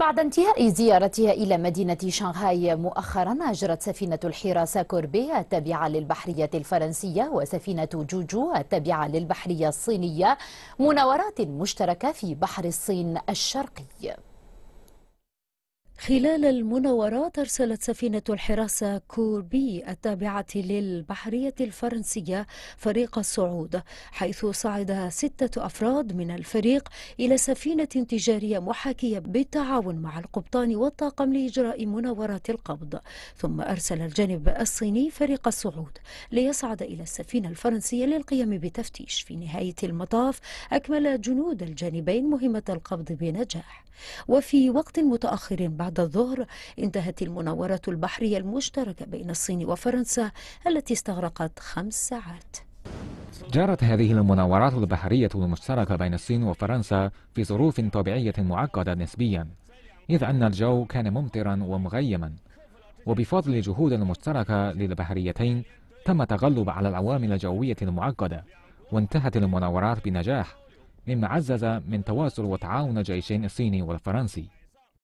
بعد انتهاء زيارتها إلى مدينة شنغهاي مؤخرا أجرت سفينة الحراسة كوربي التابعة للبحرية الفرنسية وسفينة جوجو التابعة للبحرية الصينية مناورات مشتركة في بحر الصين الشرقي خلال المناورات أرسلت سفينة الحراسة كوربي التابعة للبحرية الفرنسية فريق الصعود حيث صعد ستة أفراد من الفريق إلى سفينة تجارية محاكية بالتعاون مع القبطان والطاقم لإجراء مناورات القبض ثم أرسل الجانب الصيني فريق الصعود ليصعد إلى السفينة الفرنسية للقيام بتفتيش في نهاية المطاف أكمل جنود الجانبين مهمة القبض بنجاح وفي وقت متأخر بعد بعد الظهر انتهت المناورة البحرية المشتركة بين الصين وفرنسا التي استغرقت خمس ساعات جرت هذه المناورات البحرية المشتركة بين الصين وفرنسا في ظروف طبيعية معقدة نسبيا إذ أن الجو كان ممطرا ومغيما وبفضل الجهود المشتركة للبحريتين تم التغلب على العوامل الجوية المعقدة وانتهت المناورات بنجاح مما عزز من تواصل وتعاون الجيشين الصيني والفرنسي